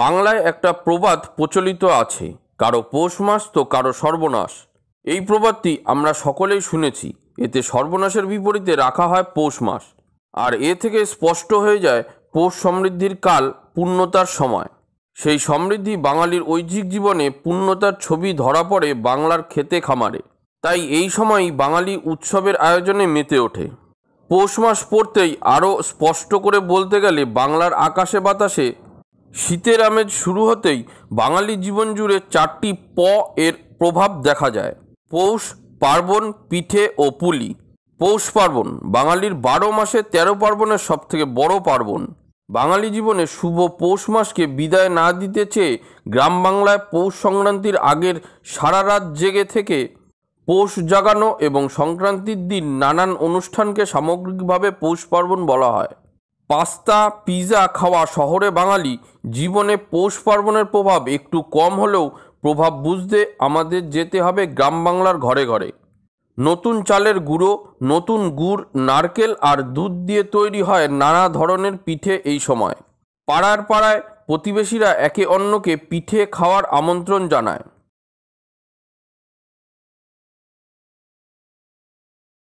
বাংলায় একটা প্রবাদ প্রচলিত আছে কারো পৌষ মাস তো কারো সর্বনাশ এই প্রবাদটি আমরা সকলেই শুনেছি এতে সর্বনাশের বিপরীতে রাখা হয় পৌষ মাস আর এ থেকে স্পষ্ট হয়ে যায় পৌষ সমৃদ্ধির কাল পূর্ণতার সময় সেই সমৃদ্ধি বাঙালির ঐহিক জীবনে পূর্ণতার ছবি ধরা পড়ে বাংলার খেতে খামারে তাই এই সময়ই বাঙালি উৎসবের আয়োজনে মেতে ওঠে পৌষ মাস পড়তেই আরও স্পষ্ট করে বলতে গেলে বাংলার আকাশে বাতাসে শীতের আমেজ শুরু হতেই বাঙালি জীবন জুড়ে চারটি প এর প্রভাব দেখা যায় পৌষ পার্বণ পিঠে ও পুলি পৌষ পার্বণ বাঙালির বারো মাসে তেরো পার্বণের সব থেকে বড় পার্বণ বাঙালি জীবনে শুভ পৌষ মাসকে বিদায় না দিতে চেয়ে গ্রাম বাংলায় পৌষ সংক্রান্তির আগের সারা রাত জেগে থেকে পৌষ জাগানো এবং সংক্রান্তির দিন নানান অনুষ্ঠানকে সামগ্রিকভাবে পৌষ পার্বণ বলা হয় পাস্তা পিৎজা খাওয়া শহরে বাঙালি জীবনে পৌষ পার্বণের প্রভাব একটু কম হলেও প্রভাব বুঝতে আমাদের যেতে হবে গ্রাম বাংলার ঘরে ঘরে নতুন চালের গুঁড়ো নতুন গুড় নারকেল আর দুধ দিয়ে তৈরি হয় নানা ধরনের পিঠে এই সময় পাড়ার পাড়ায় প্রতিবেশীরা একে অন্যকে পিঠে খাওয়ার আমন্ত্রণ জানায়